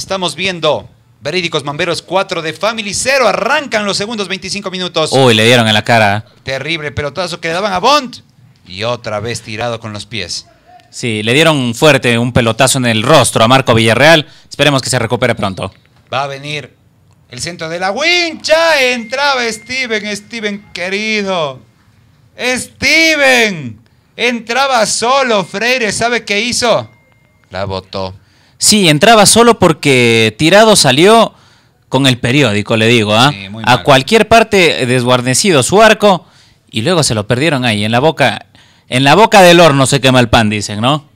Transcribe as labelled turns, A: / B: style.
A: Estamos viendo Verídicos Mamberos 4 de Family 0. Arrancan los segundos 25 minutos. Uy,
B: le dieron en la cara.
A: Terrible pelotazo que le daban a Bond. Y otra vez tirado con los pies.
B: Sí, le dieron fuerte un pelotazo en el rostro a Marco Villarreal. Esperemos que se recupere pronto.
A: Va a venir el centro de la wincha. Entraba Steven, Steven querido. Steven. Entraba solo Freire. ¿Sabe qué hizo? La botó.
B: Sí, entraba solo porque Tirado salió con el periódico, le digo, ¿ah? a cualquier parte eh, desguarnecido su arco y luego se lo perdieron ahí, en la boca, en la boca del horno se quema el pan, dicen, ¿no?